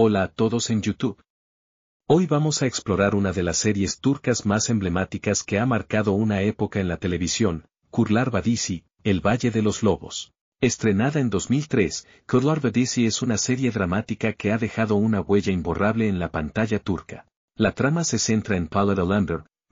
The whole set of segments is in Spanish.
Hola a todos en YouTube. Hoy vamos a explorar una de las series turcas más emblemáticas que ha marcado una época en la televisión, Kurlar Vadisi, El Valle de los Lobos. Estrenada en 2003, Kurlar Vadisi es una serie dramática que ha dejado una huella imborrable en la pantalla turca. La trama se centra en Paul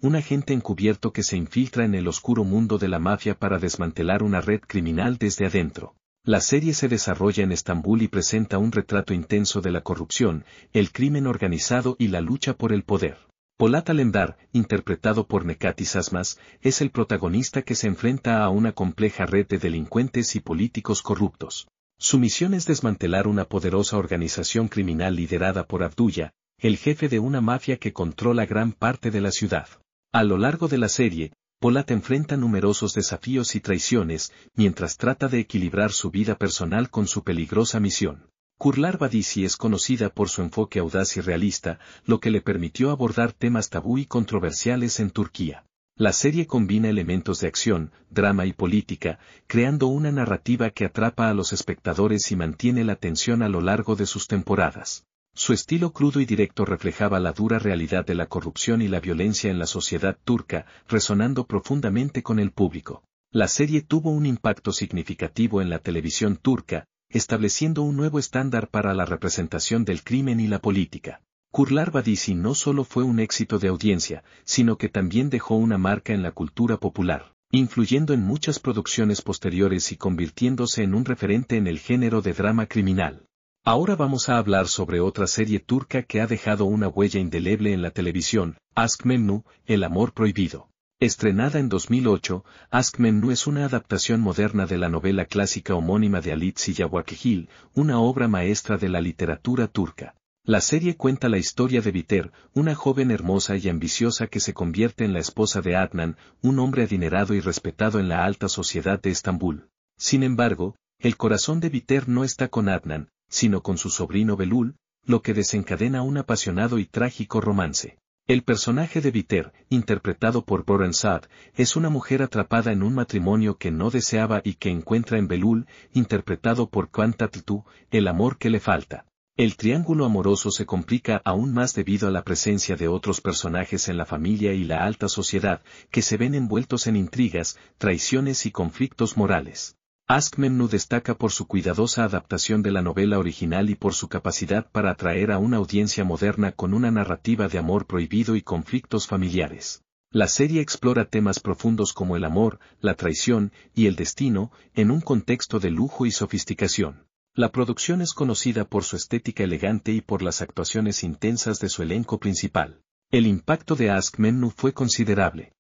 un agente encubierto que se infiltra en el oscuro mundo de la mafia para desmantelar una red criminal desde adentro. La serie se desarrolla en Estambul y presenta un retrato intenso de la corrupción, el crimen organizado y la lucha por el poder. Polat Alemdar, interpretado por Nekati Sasmas, es el protagonista que se enfrenta a una compleja red de delincuentes y políticos corruptos. Su misión es desmantelar una poderosa organización criminal liderada por Abdulla, el jefe de una mafia que controla gran parte de la ciudad. A lo largo de la serie, Polat enfrenta numerosos desafíos y traiciones, mientras trata de equilibrar su vida personal con su peligrosa misión. Kurlar Badisi es conocida por su enfoque audaz y realista, lo que le permitió abordar temas tabú y controversiales en Turquía. La serie combina elementos de acción, drama y política, creando una narrativa que atrapa a los espectadores y mantiene la atención a lo largo de sus temporadas. Su estilo crudo y directo reflejaba la dura realidad de la corrupción y la violencia en la sociedad turca, resonando profundamente con el público. La serie tuvo un impacto significativo en la televisión turca, estableciendo un nuevo estándar para la representación del crimen y la política. Kurlar Badisi no solo fue un éxito de audiencia, sino que también dejó una marca en la cultura popular, influyendo en muchas producciones posteriores y convirtiéndose en un referente en el género de drama criminal. Ahora vamos a hablar sobre otra serie turca que ha dejado una huella indeleble en la televisión, Ask Memnu, El amor prohibido. Estrenada en 2008, Ask es una adaptación moderna de la novela clásica homónima de Halit Siyawakegil, una obra maestra de la literatura turca. La serie cuenta la historia de Viter, una joven hermosa y ambiciosa que se convierte en la esposa de Adnan, un hombre adinerado y respetado en la alta sociedad de Estambul. Sin embargo, el corazón de Viter no está con Adnan, sino con su sobrino Belul, lo que desencadena un apasionado y trágico romance. El personaje de Viter, interpretado por Boren es una mujer atrapada en un matrimonio que no deseaba y que encuentra en Belul, interpretado por Quantatitu, el amor que le falta. El triángulo amoroso se complica aún más debido a la presencia de otros personajes en la familia y la alta sociedad, que se ven envueltos en intrigas, traiciones y conflictos morales. Mennu destaca por su cuidadosa adaptación de la novela original y por su capacidad para atraer a una audiencia moderna con una narrativa de amor prohibido y conflictos familiares. La serie explora temas profundos como el amor, la traición y el destino en un contexto de lujo y sofisticación. La producción es conocida por su estética elegante y por las actuaciones intensas de su elenco principal. El impacto de Ask Mennu fue considerable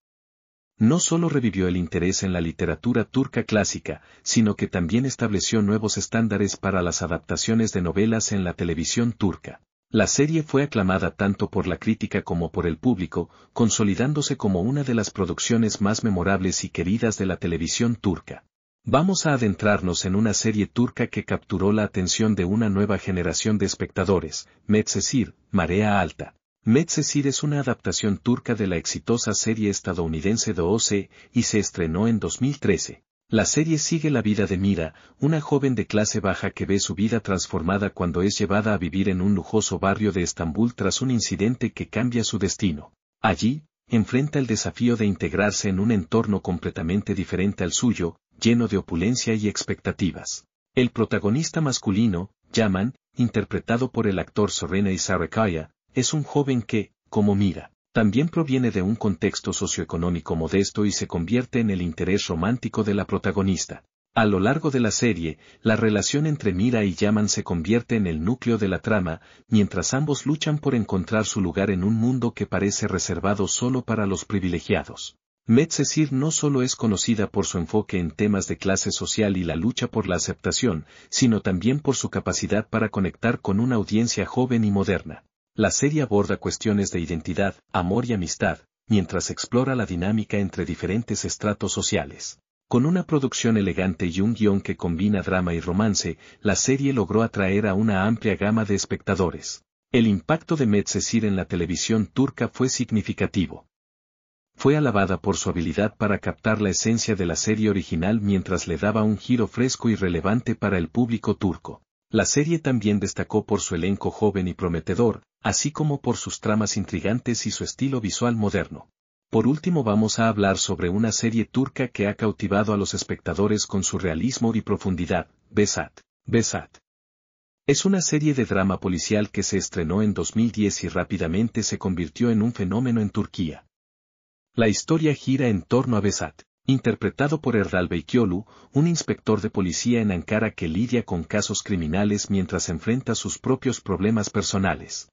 no solo revivió el interés en la literatura turca clásica, sino que también estableció nuevos estándares para las adaptaciones de novelas en la televisión turca. La serie fue aclamada tanto por la crítica como por el público, consolidándose como una de las producciones más memorables y queridas de la televisión turca. Vamos a adentrarnos en una serie turca que capturó la atención de una nueva generación de espectadores, Metsesir, Marea Alta. Metsesir es una adaptación turca de la exitosa serie estadounidense Doose y se estrenó en 2013. La serie sigue la vida de Mira, una joven de clase baja que ve su vida transformada cuando es llevada a vivir en un lujoso barrio de Estambul tras un incidente que cambia su destino. Allí, enfrenta el desafío de integrarse en un entorno completamente diferente al suyo, lleno de opulencia y expectativas. El protagonista masculino, Yaman, interpretado por el actor Sorena Isarakaya, es un joven que, como mira, también proviene de un contexto socioeconómico modesto y se convierte en el interés romántico de la protagonista. A lo largo de la serie, la relación entre Mira y Yaman se convierte en el núcleo de la trama, mientras ambos luchan por encontrar su lugar en un mundo que parece reservado solo para los privilegiados. Metzesir no solo es conocida por su enfoque en temas de clase social y la lucha por la aceptación, sino también por su capacidad para conectar con una audiencia joven y moderna. La serie aborda cuestiones de identidad, amor y amistad, mientras explora la dinámica entre diferentes estratos sociales. Con una producción elegante y un guión que combina drama y romance, la serie logró atraer a una amplia gama de espectadores. El impacto de Metzesir en la televisión turca fue significativo. Fue alabada por su habilidad para captar la esencia de la serie original mientras le daba un giro fresco y relevante para el público turco. La serie también destacó por su elenco joven y prometedor, así como por sus tramas intrigantes y su estilo visual moderno. Por último vamos a hablar sobre una serie turca que ha cautivado a los espectadores con su realismo y profundidad, Besat. Besat. Es una serie de drama policial que se estrenó en 2010 y rápidamente se convirtió en un fenómeno en Turquía. La historia gira en torno a Besat, interpretado por Erdal Beykiolu, un inspector de policía en Ankara que lidia con casos criminales mientras enfrenta sus propios problemas personales.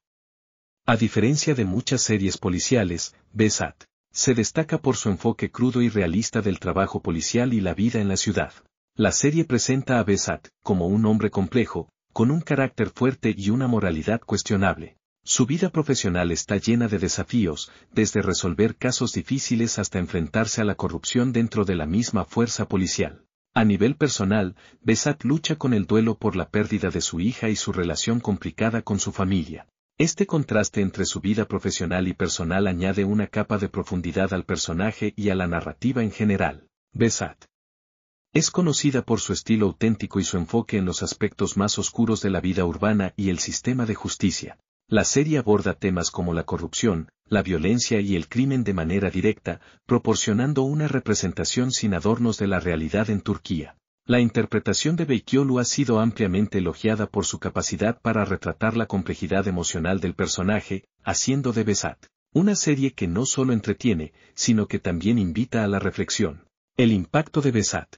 A diferencia de muchas series policiales, Besat se destaca por su enfoque crudo y realista del trabajo policial y la vida en la ciudad. La serie presenta a Besat como un hombre complejo, con un carácter fuerte y una moralidad cuestionable. Su vida profesional está llena de desafíos, desde resolver casos difíciles hasta enfrentarse a la corrupción dentro de la misma fuerza policial. A nivel personal, Besat lucha con el duelo por la pérdida de su hija y su relación complicada con su familia. Este contraste entre su vida profesional y personal añade una capa de profundidad al personaje y a la narrativa en general. Besat. Es conocida por su estilo auténtico y su enfoque en los aspectos más oscuros de la vida urbana y el sistema de justicia. La serie aborda temas como la corrupción, la violencia y el crimen de manera directa, proporcionando una representación sin adornos de la realidad en Turquía. La interpretación de Beikiolu ha sido ampliamente elogiada por su capacidad para retratar la complejidad emocional del personaje, haciendo de Besat una serie que no solo entretiene, sino que también invita a la reflexión. El impacto de Besat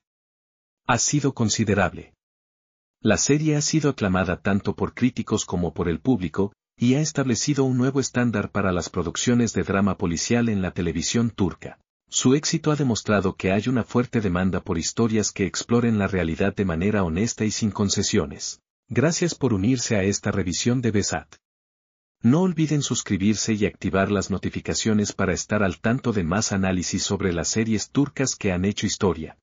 ha sido considerable. La serie ha sido aclamada tanto por críticos como por el público, y ha establecido un nuevo estándar para las producciones de drama policial en la televisión turca. Su éxito ha demostrado que hay una fuerte demanda por historias que exploren la realidad de manera honesta y sin concesiones. Gracias por unirse a esta revisión de Besat. No olviden suscribirse y activar las notificaciones para estar al tanto de más análisis sobre las series turcas que han hecho historia.